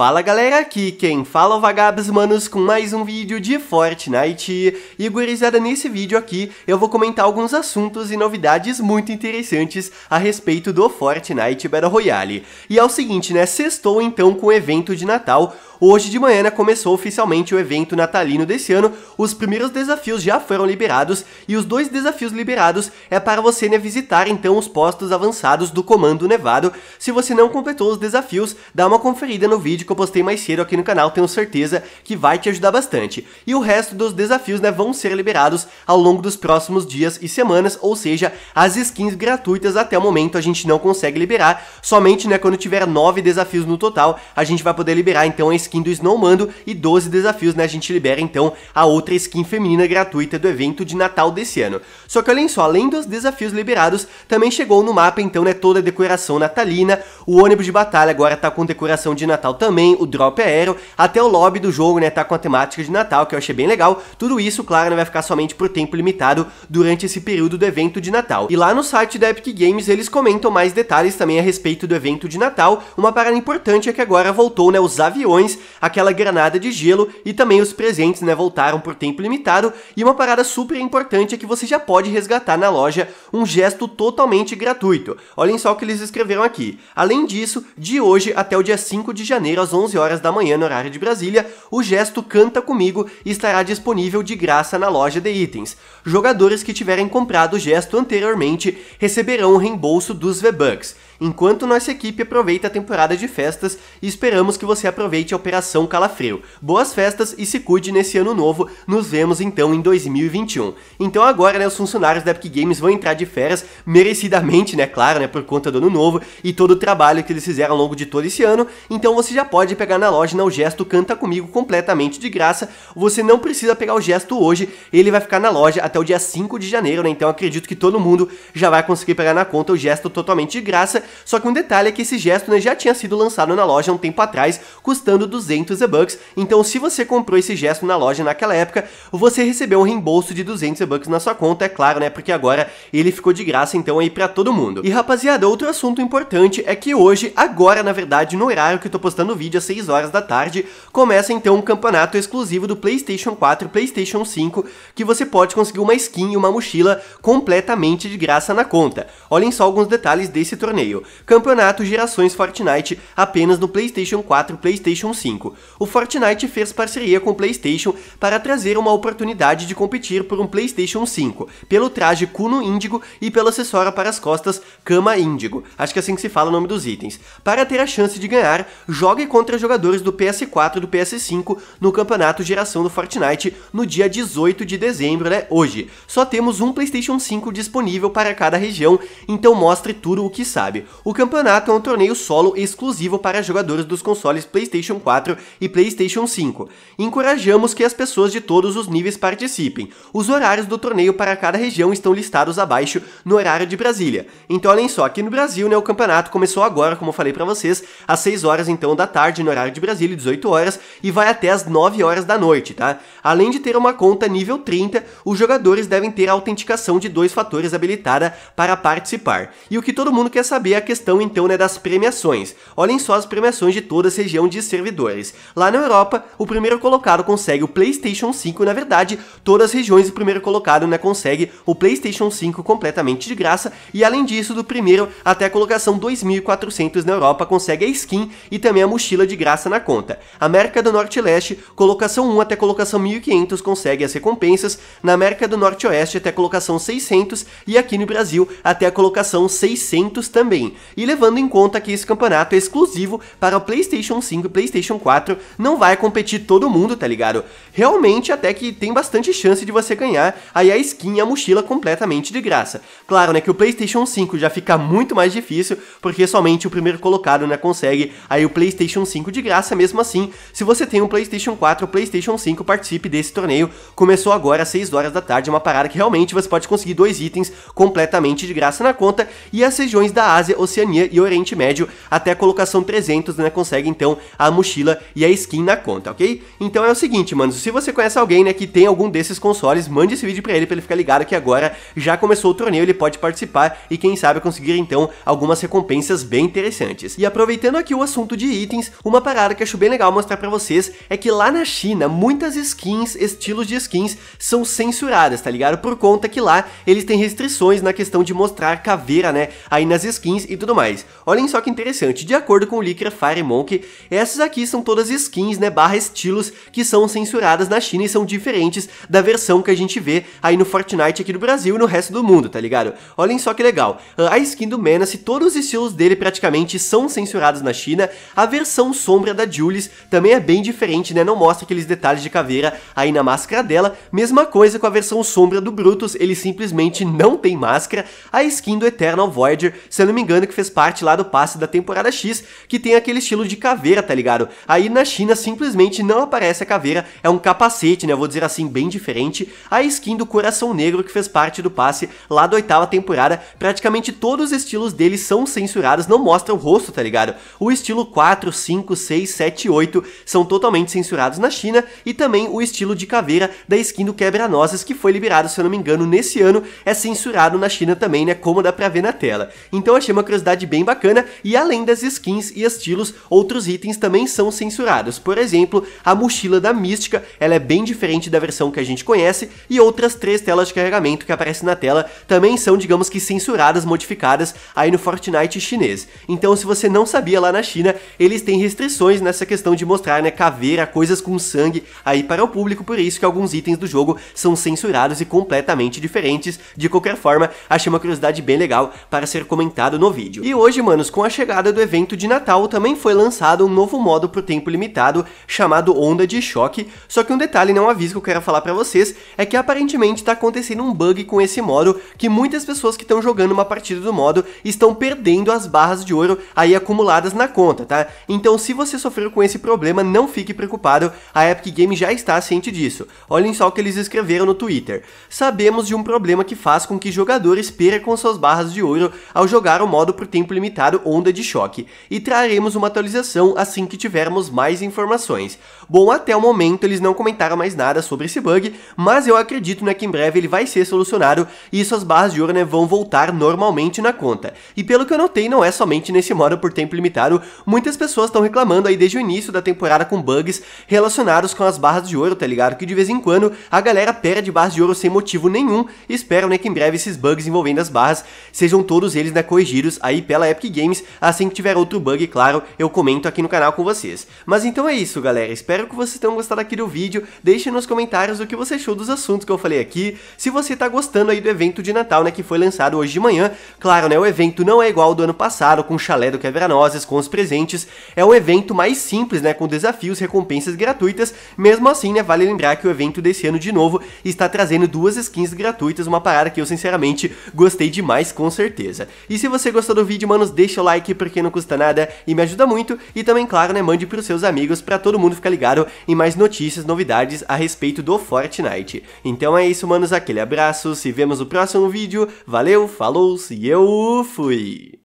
Fala galera, aqui quem fala é o Vagabos Manos com mais um vídeo de Fortnite e gurizada, nesse vídeo aqui eu vou comentar alguns assuntos e novidades muito interessantes a respeito do Fortnite Battle Royale. E é o seguinte né, sextou então com o evento de Natal, Hoje de manhã né, começou oficialmente o evento natalino desse ano, os primeiros desafios já foram liberados e os dois desafios liberados é para você né, visitar então os postos avançados do Comando Nevado. Se você não completou os desafios, dá uma conferida no vídeo que eu postei mais cedo aqui no canal, tenho certeza que vai te ajudar bastante. E o resto dos desafios né, vão ser liberados ao longo dos próximos dias e semanas, ou seja, as skins gratuitas até o momento a gente não consegue liberar, somente né, quando tiver nove desafios no total, a gente vai poder liberar então a skin skin do Snowmando e 12 desafios, né? A gente libera então a outra skin feminina gratuita do evento de Natal desse ano. Só que olhem só, além dos desafios liberados, também chegou no mapa então, né, toda a decoração natalina, o ônibus de batalha agora tá com decoração de Natal também, o drop aéreo até o lobby do jogo, né, tá com a temática de Natal, que eu achei bem legal. Tudo isso, claro, não né, vai ficar somente por tempo limitado durante esse período do evento de Natal. E lá no site da Epic Games eles comentam mais detalhes também a respeito do evento de Natal. Uma parada importante é que agora voltou, né, os aviões aquela granada de gelo e também os presentes, né, voltaram por tempo limitado. E uma parada super importante é que você já pode resgatar na loja um gesto totalmente gratuito. Olhem só o que eles escreveram aqui. Além disso, de hoje até o dia 5 de janeiro às 11 horas da manhã no horário de Brasília, o gesto Canta Comigo estará disponível de graça na loja de itens. Jogadores que tiverem comprado o gesto anteriormente receberão o reembolso dos V-Bucks enquanto nossa equipe aproveita a temporada de festas e esperamos que você aproveite a Operação Calafrio. Boas festas e se cuide nesse ano novo, nos vemos então em 2021. Então agora, né, os funcionários da Epic Games vão entrar de férias, merecidamente, né, claro, né, por conta do ano novo e todo o trabalho que eles fizeram ao longo de todo esse ano, então você já pode pegar na loja o gesto Canta Comigo completamente de graça, você não precisa pegar o gesto hoje, ele vai ficar na loja até o dia 5 de janeiro, né, então acredito que todo mundo já vai conseguir pegar na conta o gesto totalmente de graça, só que um detalhe é que esse gesto né, já tinha sido lançado na loja um tempo atrás, custando 200 e-bucks, então se você comprou esse gesto na loja naquela época, você recebeu um reembolso de 200 e-bucks na sua conta, é claro, né, porque agora ele ficou de graça então aí para todo mundo. E rapaziada, outro assunto importante é que hoje, agora na verdade, no horário que eu tô postando o vídeo, às 6 horas da tarde, começa então um campeonato exclusivo do PlayStation 4 PlayStation 5, que você pode conseguir uma skin e uma mochila completamente de graça na conta. Olhem só alguns detalhes desse torneio campeonato Gerações Fortnite apenas no PlayStation 4 e PlayStation 5. O Fortnite fez parceria com o PlayStation para trazer uma oportunidade de competir por um PlayStation 5, pelo traje Kuno Índigo e pelo acessório para as costas Cama Índigo, acho que é assim que se fala o nome dos itens. Para ter a chance de ganhar, jogue contra jogadores do PS4 e do PS5 no campeonato Geração do Fortnite no dia 18 de dezembro, né? Hoje. Só temos um PlayStation 5 disponível para cada região, então mostre tudo o que sabe. O campeonato é um torneio solo exclusivo para jogadores dos consoles PlayStation 4 e PlayStation 5. Encorajamos que as pessoas de todos os níveis participem. Os horários do torneio para cada região estão listados abaixo no horário de Brasília. Então, olhem só, aqui no Brasil, né, o campeonato começou agora, como eu falei para vocês, às 6 horas então da tarde no horário de Brasília, 18 horas, e vai até às 9 horas da noite, tá? Além de ter uma conta nível 30, os jogadores devem ter a autenticação de dois fatores habilitada para participar. E o que todo mundo quer saber a questão então né, das premiações. Olhem só as premiações de toda a região de servidores. Lá na Europa, o primeiro colocado consegue o PlayStation 5, na verdade, todas as regiões o primeiro colocado né, consegue o PlayStation 5 completamente de graça, e além disso, do primeiro até a colocação 2.400 na Europa consegue a skin e também a mochila de graça na conta. América do Norte e Leste, colocação 1 até colocação 1.500 consegue as recompensas, na América do Norte e Oeste até colocação 600 e aqui no Brasil até a colocação 600 também também. E levando em conta que esse campeonato é exclusivo para o PlayStation 5 e PlayStation 4, não vai competir todo mundo, tá ligado? Realmente até que tem bastante chance de você ganhar aí a skin e a mochila completamente de graça. Claro, né, que o PlayStation 5 já fica muito mais difícil, porque somente o primeiro colocado, né, consegue aí o PlayStation 5 de graça, mesmo assim, se você tem um PlayStation 4 ou PlayStation 5, participe desse torneio. Começou agora às 6 horas da tarde, é uma parada que realmente você pode conseguir dois itens completamente de graça na conta e as regiões da Ásia Ásia, Oceania e Oriente Médio até a colocação 300, né, consegue então a mochila e a skin na conta, ok? Então é o seguinte, mano, se você conhece alguém, né, que tem algum desses consoles, mande esse vídeo pra ele pra ele ficar ligado que agora já começou o torneio, ele pode participar e quem sabe conseguir então algumas recompensas bem interessantes. E aproveitando aqui o assunto de itens, uma parada que acho bem legal mostrar pra vocês é que lá na China, muitas skins, estilos de skins, são censuradas, tá ligado? Por conta que lá eles têm restrições na questão de mostrar caveira, né, aí nas skins, skins e tudo mais. Olhem só que interessante, de acordo com o Licker Firemonk, essas aqui são todas skins, né, barra estilos, que são censuradas na China e são diferentes da versão que a gente vê aí no Fortnite aqui no Brasil e no resto do mundo, tá ligado? Olhem só que legal, ah, a skin do Menace, todos os estilos dele praticamente são censurados na China, a versão sombra da Julius também é bem diferente, né, não mostra aqueles detalhes de caveira aí na máscara dela, mesma coisa com a versão sombra do Brutus, ele simplesmente não tem máscara, a skin do Eternal Voyager, se eu não me engano, engano, que fez parte lá do passe da temporada X, que tem aquele estilo de caveira, tá ligado? Aí na China simplesmente não aparece a caveira, é um capacete, né? Vou dizer assim, bem diferente. A skin do Coração Negro, que fez parte do passe lá da oitava temporada, praticamente todos os estilos dele são censurados, não mostra o rosto, tá ligado? O estilo 4, 5, 6, 7, 8 são totalmente censurados na China e também o estilo de caveira da skin do Quebra-Nozes, que foi liberado, se eu não me engano, nesse ano, é censurado na China também, né? Como dá pra ver na tela. Então achei uma uma curiosidade bem bacana, e além das skins e estilos, outros itens também são censurados. Por exemplo, a mochila da Mística, ela é bem diferente da versão que a gente conhece, e outras três telas de carregamento que aparecem na tela também são, digamos que, censuradas, modificadas aí no Fortnite chinês. Então, se você não sabia lá na China, eles têm restrições nessa questão de mostrar, né, caveira, coisas com sangue aí para o público, por isso que alguns itens do jogo são censurados e completamente diferentes. De qualquer forma, achei uma curiosidade bem legal para ser comentado no no vídeo. E hoje, manos, com a chegada do evento de Natal, também foi lançado um novo modo pro tempo limitado, chamado Onda de Choque, só que um detalhe não aviso que eu quero falar para vocês, é que aparentemente tá acontecendo um bug com esse modo, que muitas pessoas que estão jogando uma partida do modo estão perdendo as barras de ouro aí acumuladas na conta, tá? Então se você sofreu com esse problema, não fique preocupado, a Epic Games já está ciente disso. Olhem só o que eles escreveram no Twitter. Sabemos de um problema que faz com que jogadores percam suas barras de ouro ao jogar o modo modo por tempo limitado Onda de Choque, e traremos uma atualização assim que tivermos mais informações. Bom, até o momento eles não comentaram mais nada sobre esse bug, mas eu acredito né, que em breve ele vai ser solucionado e suas barras de ouro né, vão voltar normalmente na conta. E pelo que eu notei, não é somente nesse modo por tempo limitado, muitas pessoas estão reclamando aí desde o início da temporada com bugs relacionados com as barras de ouro, tá ligado? Que de vez em quando a galera perde barras de ouro sem motivo nenhum, espero né, que em breve esses bugs envolvendo as barras sejam todos eles né, corrigidos aí pela Epic Games. Assim que tiver outro bug, claro, eu comento aqui no canal com vocês. Mas então é isso, galera. Espero que vocês tenham gostado aqui do vídeo. Deixe nos comentários o que você achou dos assuntos que eu falei aqui. Se você tá gostando aí do evento de Natal, né, que foi lançado hoje de manhã. Claro, né, o evento não é igual ao do ano passado, com o chalé do Quebra-Nozes, com os presentes. É um evento mais simples, né, com desafios, recompensas gratuitas. Mesmo assim, né, vale lembrar que o evento desse ano, de novo, está trazendo duas skins gratuitas, uma parada que eu, sinceramente, gostei demais, com certeza. E se você você gostou do vídeo, manos, deixa o like porque não custa nada e me ajuda muito. E também, claro, né, mande pros seus amigos para todo mundo ficar ligado em mais notícias, novidades a respeito do Fortnite. Então é isso, manos, aquele abraço, se vemos no próximo vídeo. Valeu, falou e eu fui!